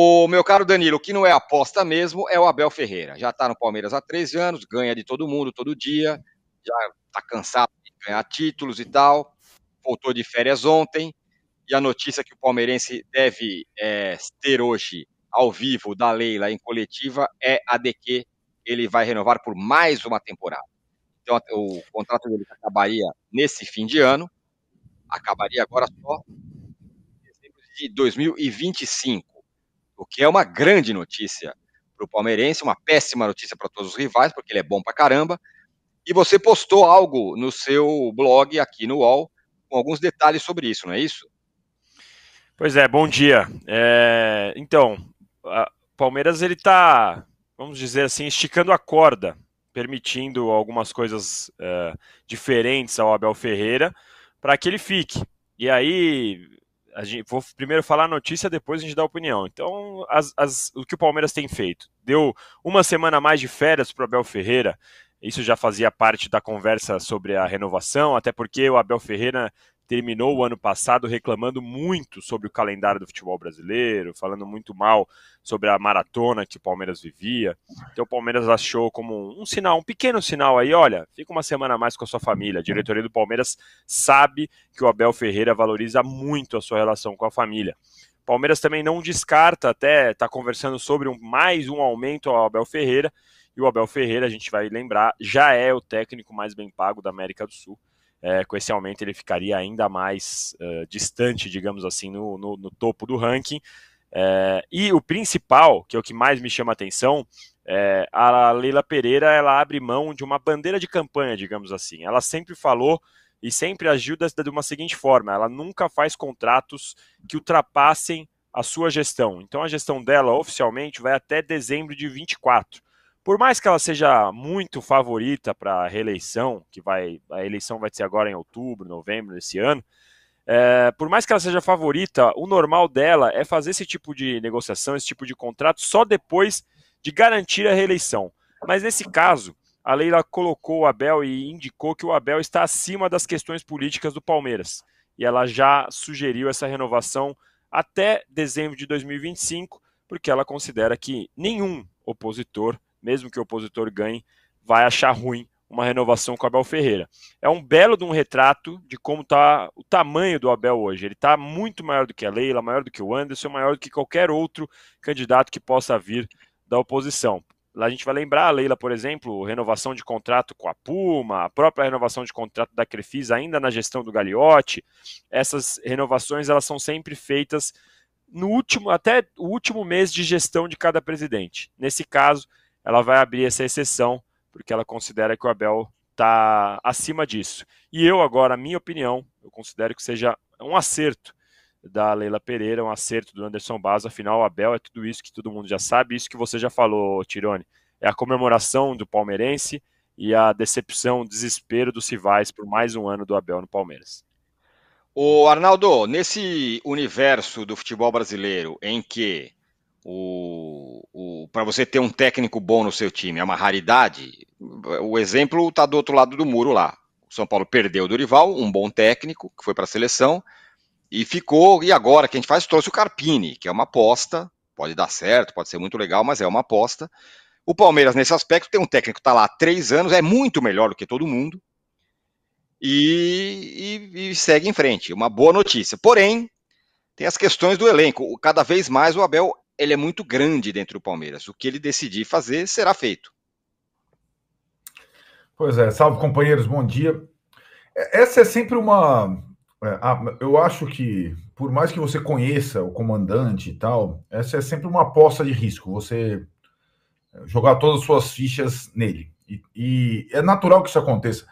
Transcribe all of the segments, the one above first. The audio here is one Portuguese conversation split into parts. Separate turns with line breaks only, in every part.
O meu caro Danilo, que não é aposta mesmo, é o Abel Ferreira. Já está no Palmeiras há 13 anos, ganha de todo mundo, todo dia, já está cansado de ganhar títulos e tal. Voltou de férias ontem. E a notícia que o palmeirense deve é, ter hoje ao vivo da Leila em coletiva é a de que ele vai renovar por mais uma temporada. Então, o contrato dele acabaria nesse fim de ano, acabaria agora só em dezembro de 2025 o que é uma grande notícia para o palmeirense, uma péssima notícia para todos os rivais, porque ele é bom para caramba. E você postou algo no seu blog aqui no UOL, com alguns detalhes sobre isso, não é isso?
Pois é, bom dia. É, então, o Palmeiras ele está, vamos dizer assim, esticando a corda, permitindo algumas coisas é, diferentes ao Abel Ferreira para que ele fique. E aí a gente, vou primeiro falar a notícia, depois a gente dá a opinião. Então, as, as, o que o Palmeiras tem feito? Deu uma semana mais de férias para o Abel Ferreira, isso já fazia parte da conversa sobre a renovação, até porque o Abel Ferreira terminou o ano passado reclamando muito sobre o calendário do futebol brasileiro, falando muito mal sobre a maratona que o Palmeiras vivia. Então o Palmeiras achou como um sinal, um pequeno sinal aí, olha, fica uma semana a mais com a sua família. A diretoria do Palmeiras sabe que o Abel Ferreira valoriza muito a sua relação com a família. O Palmeiras também não descarta, até está conversando sobre um, mais um aumento ao Abel Ferreira, e o Abel Ferreira, a gente vai lembrar, já é o técnico mais bem pago da América do Sul. É, com esse aumento, ele ficaria ainda mais uh, distante, digamos assim, no, no, no topo do ranking. É, e o principal, que é o que mais me chama a atenção, é, a Leila Pereira ela abre mão de uma bandeira de campanha, digamos assim. Ela sempre falou e sempre agiu de uma seguinte forma: ela nunca faz contratos que ultrapassem a sua gestão. Então a gestão dela oficialmente vai até dezembro de 24 por mais que ela seja muito favorita para a reeleição, que vai a eleição vai ser agora em outubro, novembro desse ano, é, por mais que ela seja favorita, o normal dela é fazer esse tipo de negociação, esse tipo de contrato, só depois de garantir a reeleição. Mas nesse caso, a Leila colocou o Abel e indicou que o Abel está acima das questões políticas do Palmeiras. E ela já sugeriu essa renovação até dezembro de 2025, porque ela considera que nenhum opositor mesmo que o opositor ganhe, vai achar ruim uma renovação com o Abel Ferreira. É um belo de um retrato de como está o tamanho do Abel hoje. Ele está muito maior do que a Leila, maior do que o Anderson, maior do que qualquer outro candidato que possa vir da oposição. Lá a gente vai lembrar, a Leila, por exemplo, renovação de contrato com a Puma, a própria renovação de contrato da Crefisa ainda na gestão do Gagliotti. Essas renovações elas são sempre feitas no último, até o último mês de gestão de cada presidente. Nesse caso, ela vai abrir essa exceção, porque ela considera que o Abel está acima disso. E eu agora, minha opinião, eu considero que seja um acerto da Leila Pereira, um acerto do Anderson Basso, afinal o Abel é tudo isso que todo mundo já sabe, isso que você já falou, Tirone, é a comemoração do palmeirense e a decepção, o desespero dos rivais por mais um ano do Abel no Palmeiras.
O Arnaldo, nesse universo do futebol brasileiro em que o, o para você ter um técnico bom no seu time é uma raridade. O exemplo está do outro lado do muro lá. O São Paulo perdeu o Dorival, um bom técnico que foi para a seleção e ficou. E agora que a gente faz trouxe o Carpini, que é uma aposta, pode dar certo, pode ser muito legal, mas é uma aposta. O Palmeiras nesse aspecto tem um técnico que está lá há três anos, é muito melhor do que todo mundo. E, e, e segue em frente, uma boa notícia. Porém, tem as questões do elenco. Cada vez mais o Abel ele é muito grande dentro do Palmeiras. O que ele decidir fazer será feito.
Pois é, salve companheiros, bom dia. É, essa é sempre uma. É, eu acho que, por mais que você conheça o comandante e tal, essa é sempre uma aposta de risco. Você é, jogar todas as suas fichas nele. E, é natural que isso aconteça.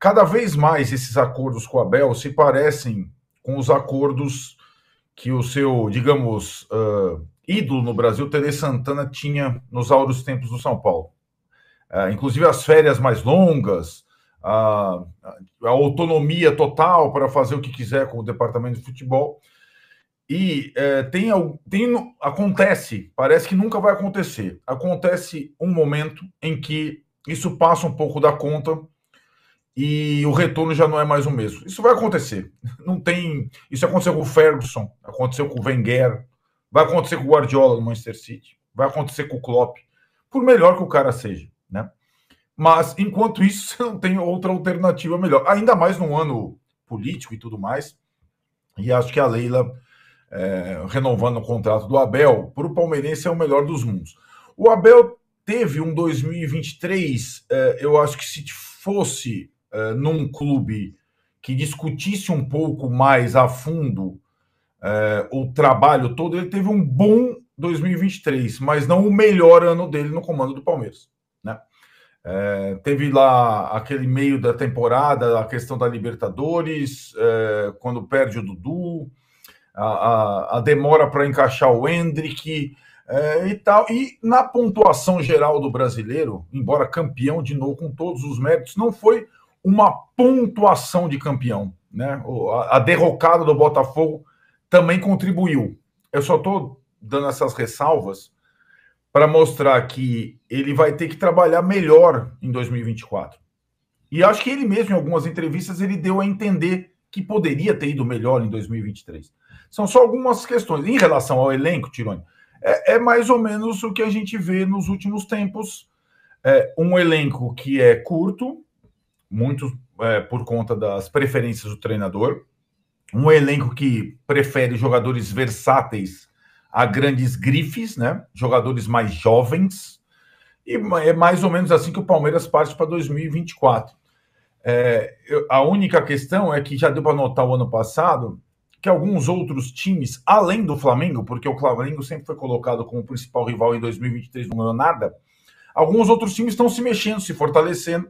Cada vez mais esses acordos com o Abel se parecem com os acordos que o seu, digamos, uh, ídolo no Brasil, Tele Santana tinha nos áureos tempos do São Paulo. É, inclusive as férias mais longas, a, a, autonomia total para fazer o que quiser com o departamento de futebol. E é, tem, tem, acontece, parece que nunca vai acontecer. Acontece um momento em que isso passa um pouco da conta e o retorno já não é mais o mesmo. Isso vai acontecer. Não tem. Isso aconteceu com o Ferguson, aconteceu com o Wenger, Vai acontecer com o Guardiola no Manchester City. Vai acontecer com o Klopp. Por melhor que o cara seja, né? Mas, enquanto isso, você não tem outra alternativa melhor. Ainda mais num ano político e tudo mais. E acho que a Leila, é, renovando o contrato do Abel, para o palmeirense é o melhor dos mundos. O Abel teve um 2023, é, eu acho que se fosse é, num clube que discutisse um pouco mais a fundo é, o trabalho todo, ele teve um bom 2023, mas não o melhor ano dele no comando do Palmeiras. Né? É, teve lá aquele meio da temporada, a questão da Libertadores, é, quando perde o Dudu, a, a, a demora para encaixar o Hendrick é, e tal. E na pontuação geral do brasileiro, embora campeão de novo com todos os méritos, não foi uma pontuação de campeão. Né? A, a derrocada do Botafogo também contribuiu. Eu só estou dando essas ressalvas para mostrar que ele vai ter que trabalhar melhor em 2024. E acho que ele mesmo, em algumas entrevistas, ele deu a entender que poderia ter ido melhor em 2023. São só algumas questões. Em relação ao elenco, Tironi, é, é mais ou menos o que a gente vê nos últimos tempos. É, um elenco que é curto, muito é, por conta das preferências do treinador, um elenco que prefere jogadores versáteis a grandes grifes, né? Jogadores mais jovens. E é mais ou menos assim que o Palmeiras parte para 2024. É, eu, a única questão é que já deu para notar o ano passado que alguns outros times, além do Flamengo, porque o Flamengo sempre foi colocado como principal rival em 2023, não ganhou nada, alguns outros times estão se mexendo, se fortalecendo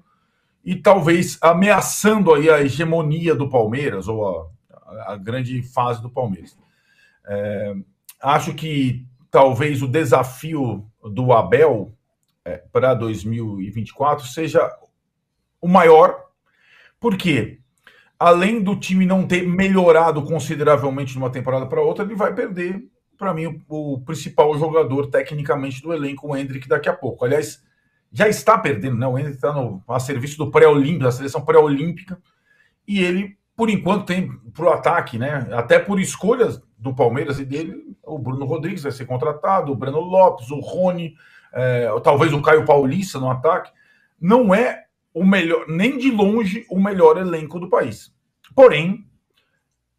e talvez ameaçando aí a hegemonia do Palmeiras ou a a, grande fase do Palmeiras. É, acho que talvez o desafio do Abel é, para 2024 seja o maior, porque além do time não ter melhorado consideravelmente de uma temporada para outra, ele vai perder, para mim, o, o, principal jogador tecnicamente do elenco, o Hendrick, daqui a pouco. Aliás, já está perdendo, né? O Hendrick está a serviço do pré-olímpico, da seleção pré-olímpica, e ele por enquanto tem para o ataque, né? Até por escolhas do Palmeiras e dele, o Bruno Rodrigues vai ser contratado, o Breno Lopes, o Rony, é, talvez o Caio Paulista no ataque. Não é o melhor, nem de longe, o melhor elenco do país. Porém,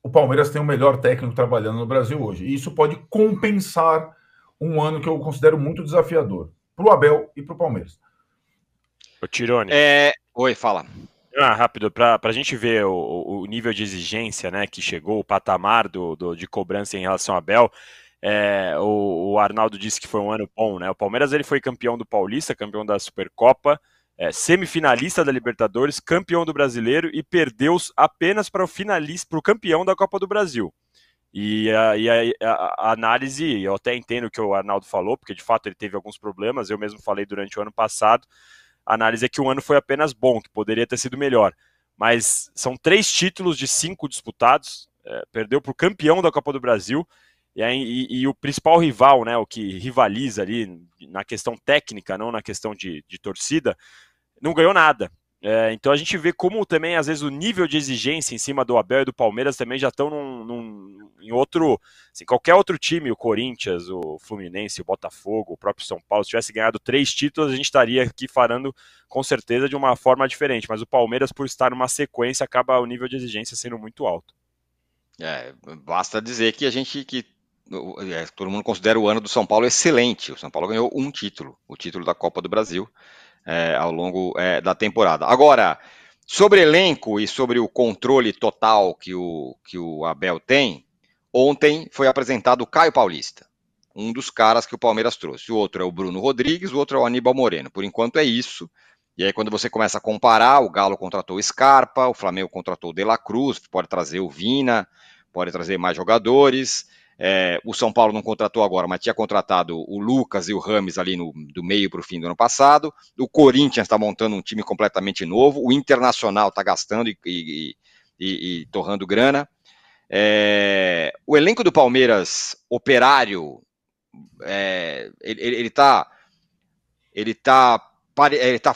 o Palmeiras tem o melhor técnico trabalhando no Brasil hoje. E isso pode compensar um ano que eu considero muito desafiador para o Abel e para o Palmeiras.
O Tirone.
É... Oi, fala.
Ah, rápido, para a gente ver o, o, nível de exigência né, que chegou, o patamar do, do de cobrança em relação a Bel. É, o, o, Arnaldo disse que foi um ano bom, né? O Palmeiras ele foi campeão do Paulista, campeão da Supercopa, é, semifinalista da Libertadores, campeão do Brasileiro e perdeu apenas para o finalista, para o campeão da Copa do Brasil. E, a, e a, a, análise, eu até entendo o que o Arnaldo falou, porque de fato ele teve alguns problemas, eu mesmo falei durante o ano passado, análise é que o ano foi apenas bom, que poderia ter sido melhor. Mas são três títulos de cinco disputados, é, perdeu para o campeão da Copa do Brasil e, e, e, o principal rival, né, o que rivaliza ali na questão técnica, não na questão de, de torcida, não ganhou nada. É, então a gente vê como também, às vezes, o nível de exigência em cima do Abel e do Palmeiras também já estão num, num, em outro. Assim, qualquer outro time, o Corinthians, o Fluminense, o Botafogo, o próprio São Paulo, se tivesse ganhado três títulos, a gente estaria aqui falando com certeza de uma forma diferente. Mas o Palmeiras, por estar numa sequência, acaba o nível de exigência sendo muito alto.
É, basta dizer que a gente que é, todo mundo considera o ano do São Paulo excelente. O São Paulo ganhou um título, o título da Copa do Brasil é, ao longo é, da temporada. Agora, sobre elenco e sobre o controle total que o, que o Abel tem, ontem foi apresentado o Caio Paulista, um dos caras que o Palmeiras trouxe. O outro é o Bruno Rodrigues, o outro é o Aníbal Moreno. Por enquanto é isso. E aí, quando você começa a comparar, o Galo contratou o Scarpa, o Flamengo contratou o De La Cruz, pode trazer o Vina, pode trazer mais jogadores. É, o São Paulo não contratou agora, mas tinha contratado o Lucas e o Rames ali no, do meio para o fim do ano passado. O Corinthians está montando um time completamente novo. O Internacional está gastando e, e, e, e, torrando grana. É, o elenco do Palmeiras, operário, é, ele está. Ele está tá é, ele tá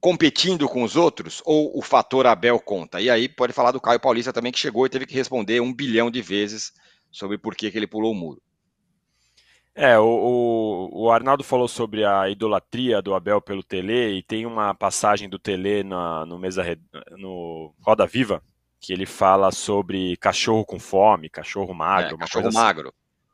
competindo com os outros ou o fator Abel conta? E aí pode falar do Caio Paulista também, que chegou e teve que responder um bilhão de vezes sobre por que, que ele pulou o muro.
É, o, o, Arnaldo falou sobre a idolatria do Abel pelo Tele e tem uma passagem do Tele na, no, mesa, no Roda Viva que ele fala sobre cachorro com fome, cachorro magro, é, cachorro assim. magro.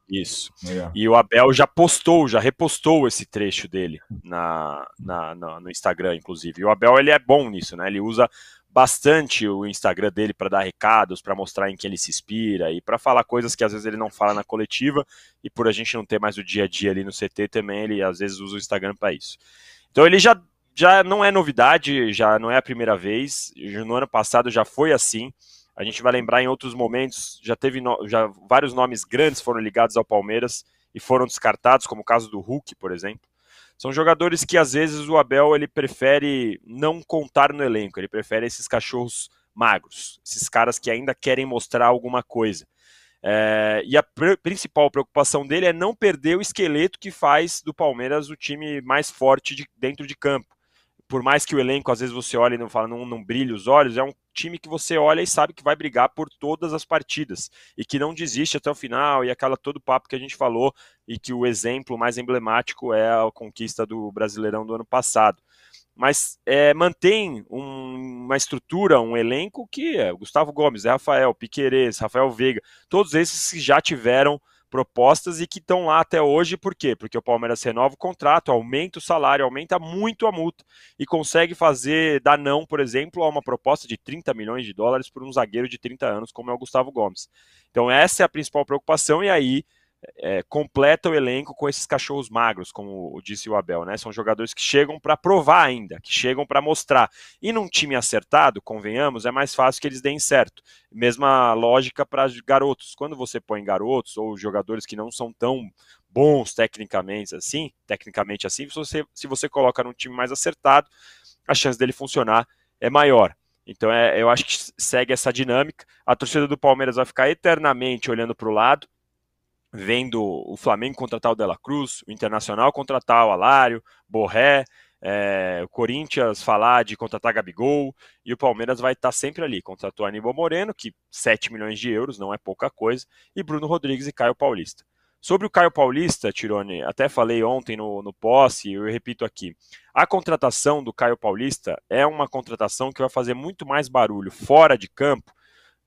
Isso. E o Abel já postou, já repostou esse trecho dele na, na, na, no Instagram, inclusive. E o Abel ele é bom nisso, né? Ele usa bastante o Instagram dele para dar recados, para mostrar em que ele se inspira e para falar coisas que às vezes ele não fala na coletiva e por a gente não ter mais o dia a dia ali no CT também, ele às vezes usa o Instagram para isso. Então ele já já não é novidade, já não é a primeira vez. No ano passado já foi assim. A gente vai lembrar em outros momentos, já teve no, já vários nomes grandes foram ligados ao Palmeiras e foram descartados, como o caso do Hulk, por exemplo. São jogadores que às vezes o Abel ele prefere não contar no elenco, ele prefere esses cachorros magros, esses caras que ainda querem mostrar alguma coisa. É, e a pr principal preocupação dele é não perder o esqueleto que faz do Palmeiras o time mais forte de, dentro de campo por mais que o elenco, às vezes, você olhe e não fala, não, não brilha os olhos, é um time que você olha e sabe que vai brigar por todas as partidas e que não desiste até o final, e aquela todo o papo que a gente falou, e que o exemplo mais emblemático é a conquista do Brasileirão do ano passado. Mas é, mantém um, uma estrutura, um elenco que é Gustavo Gomes, é Rafael, Piquerez, Rafael Veiga, todos esses que já tiveram propostas e que estão lá até hoje, por quê? Porque o Palmeiras renova o contrato, aumenta o salário, aumenta muito a multa e consegue fazer, dar não, por exemplo, a uma proposta de 30 milhões de dólares por um zagueiro de 30 anos, como é o Gustavo Gomes. Então, essa é a principal preocupação, e aí é, completa o elenco com esses cachorros magros, como disse o Abel, né? São jogadores que chegam para provar ainda, que chegam para mostrar. E num time acertado, convenhamos, é mais fácil que eles deem certo. Mesma lógica para garotos. Quando você põe garotos ou jogadores que não são tão bons tecnicamente assim, tecnicamente assim, se você, se você coloca num time mais acertado, a chance dele funcionar é maior. Então é, eu acho que segue essa dinâmica. A torcida do Palmeiras vai ficar eternamente olhando para o lado vendo o Flamengo contratar o Dela Cruz, o Internacional contratar o Alário, Borré, é, o Corinthians falar de contratar Gabigol e o Palmeiras vai estar tá sempre ali. Contratou Aníbal Moreno, que 7 milhões de euros não é pouca coisa, e Bruno Rodrigues e Caio Paulista. Sobre o Caio Paulista, Tirone, até falei ontem no, no posse, eu repito aqui. A contratação do Caio Paulista é uma contratação que vai fazer muito mais barulho fora de campo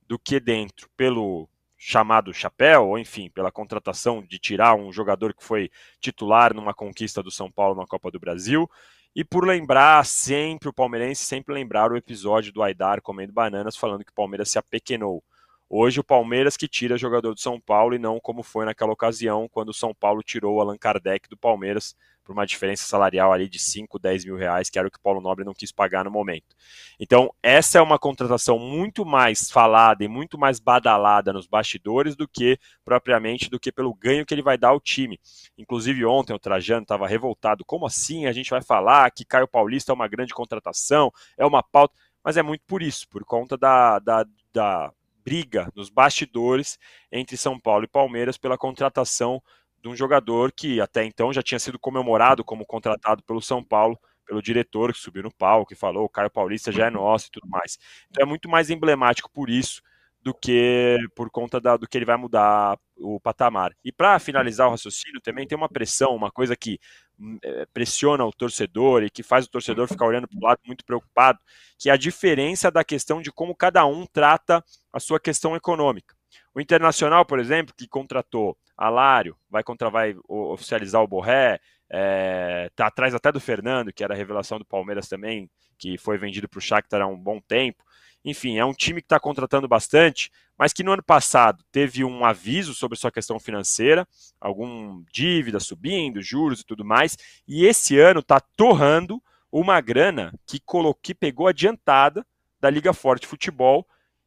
do que dentro, pelo chamado chapéu, ou enfim, pela contratação de tirar um jogador que foi titular numa conquista do São Paulo na Copa do Brasil, e por lembrar sempre o palmeirense, sempre lembrar o episódio do Aidar comendo bananas, falando que o Palmeiras se apequenou. Hoje o Palmeiras que tira jogador do São Paulo e não como foi naquela ocasião quando o São Paulo tirou o Allan Kardec do Palmeiras por uma diferença salarial ali de 5, 10 mil reais, que era o que o Paulo Nobre não quis pagar no momento. Então, essa é uma contratação muito mais falada e muito mais badalada nos bastidores do que propriamente do que pelo ganho que ele vai dar ao time. Inclusive, ontem o Trajano estava revoltado. Como assim a gente vai falar que Caio Paulista é uma grande contratação, é uma pauta? Mas é muito por isso, por conta da, da, da briga nos bastidores entre São Paulo e Palmeiras pela contratação de um jogador que até então já tinha sido comemorado como contratado pelo São Paulo, pelo diretor que subiu no palco e falou: o Caio Paulista já é nosso e tudo mais. Então é muito mais emblemático por isso do que por conta da, do que ele vai mudar o patamar. E para finalizar o raciocínio, também tem uma pressão, uma coisa que hum, é, pressiona o torcedor e que faz o torcedor ficar olhando para o lado muito preocupado, que é a diferença da questão de como cada um trata a sua questão econômica. O Internacional, por exemplo, que contratou Alário vai, contra, vai oficializar o Borré, é, tá atrás até do Fernando, que era a revelação do Palmeiras também, que foi vendido para o Shakhtar há um bom tempo. Enfim, é um time que está contratando bastante, mas que no ano passado teve um aviso sobre sua questão financeira, algum dívida subindo, juros e tudo mais, e esse ano está torrando uma grana que, colocou, que pegou adiantada da Liga Forte Futebol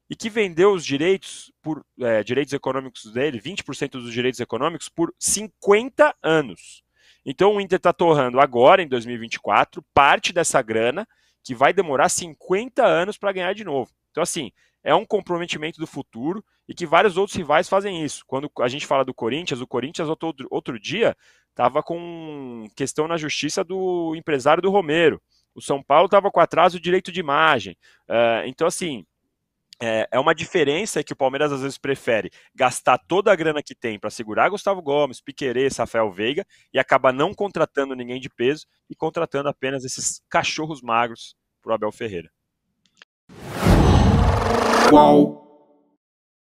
e que vendeu os direitos por é, direitos econômicos dele, 20% dos direitos econômicos, por 50 anos. Então o Inter está torrando agora, em 2024, parte dessa grana que vai demorar 50 anos para ganhar de novo. Então, assim, é um comprometimento do futuro e que vários outros rivais fazem isso. Quando a gente fala do Corinthians, o Corinthians outro, outro dia estava com questão na justiça do empresário do Romero. O São Paulo estava com atraso de direito de imagem. Uh, então, assim, é, é, uma diferença que o Palmeiras às vezes prefere gastar toda a grana que tem para segurar Gustavo Gomes, Piquerez, Rafael Veiga e acaba não contratando ninguém de peso e contratando apenas esses cachorros magros para Abel Ferreira.